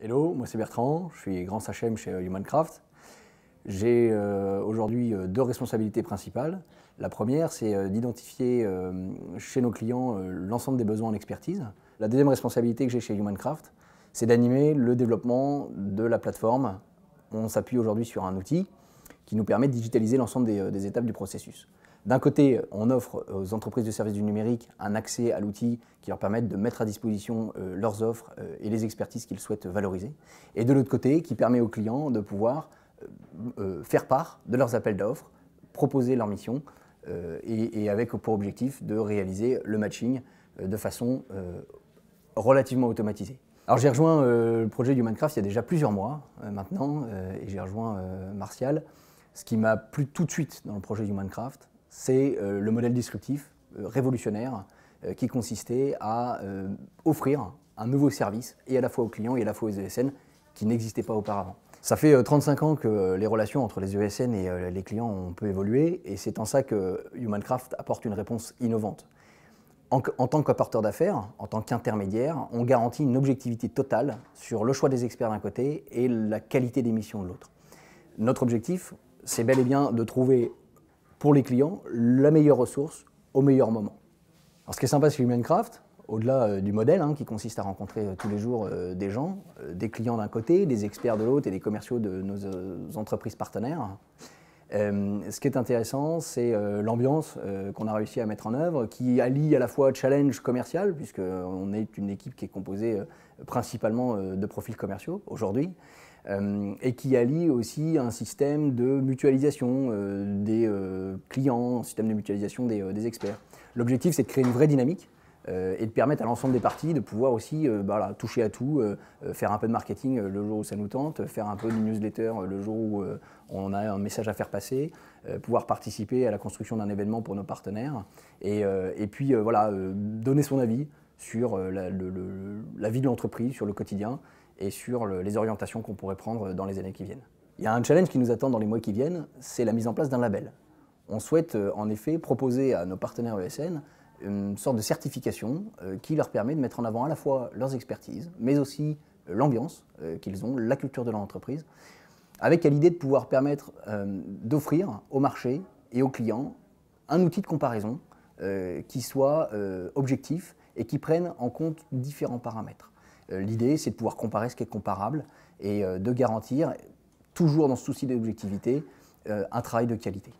Hello, moi c'est Bertrand, je suis grand sachem chez euh, Humancraft. J'ai euh, aujourd'hui euh, deux responsabilités principales. La première, c'est d'identifier chez nos clients l'ensemble des besoins en expertise. La deuxième responsabilité que j'ai chez Humancraft, c'est d'animer le développement de la plateforme. On s'appuie aujourd'hui sur un outil qui nous permet de digitaliser l'ensemble euh, des, étapes du processus. D'un côté, on offre aux entreprises de services du numérique un accès à l'outil qui leur permet de mettre à disposition euh, leurs offres euh, et les expertises qu'ils souhaitent valoriser. Et de l'autre côté, qui permet aux clients de pouvoir faire part de leurs appels d'offres, proposer leur mission et, avec pour objectif de réaliser le matching de façon relativement automatisée. Alors j'ai rejoint le projet du Minecraft il y a déjà plusieurs mois maintenant et j'ai rejoint Martial ce qui m'a plu tout de suite dans le projet Humancraft, c'est euh, le modèle disruptif, euh, révolutionnaire, euh, qui consistait à offrir un nouveau service, et à la fois aux clients et à la fois aux ESN, qui n'existait pas auparavant. Ça fait 35 ans que les relations entre les ESN et les clients ont peu évolué, et c'est en ça que Humancraft apporte une réponse innovante. En, en tant qu'apporteur d'affaires, en tant qu'intermédiaire, on garantit une objectivité totale sur le choix des experts d'un côté et la qualité des missions de l'autre. Notre objectif, c'est bel et bien de trouver pour les clients la meilleure ressource au meilleur moment. Alors ce qui est sympa sur Humancraft, au-delà euh, du modèle hein, qui consiste à rencontrer euh, tous les jours euh, des gens, des clients d'un côté, des experts de l'autre et des commerciaux de nos entreprises partenaires, euh, ce qui est intéressant, c'est euh, l'ambiance euh, qu'on a réussi à mettre en œuvre, qui allie à la fois challenge commercial, puisqu'on est une équipe qui est composée principalement de profils commerciaux aujourd'hui, et qui allie aussi un système de mutualisation des clients, un système de mutualisation des experts. L'objectif, c'est de créer une vraie dynamique euh, et de permettre à l'ensemble des parties de pouvoir aussi euh, bah, toucher à tout, euh, faire un peu de marketing le jour où ça nous tente, faire un peu de newsletter le jour où on a un message à faire passer, pouvoir participer à la construction d'un événement pour nos partenaires, et, puis voilà, donner son avis sur la, vie de l'entreprise, sur le quotidien et sur les orientations qu'on pourrait prendre dans les années qui viennent. Il y a un challenge qui nous attend dans les mois qui viennent, c'est la mise en place d'un label. On souhaite en effet proposer à nos partenaires ESN une sorte de certification euh, qui leur permet de mettre en avant à la fois leurs expertises, mais aussi euh, l'ambiance euh, qu'ils ont, la culture de leur entreprise, avec à l'idée de pouvoir permettre d'offrir au marché et aux clients un outil de comparaison qui soit objectif et qui prenne en compte différents paramètres. L'idée, c'est de pouvoir comparer ce qui est comparable et de garantir, toujours dans ce souci d'objectivité, un travail de qualité.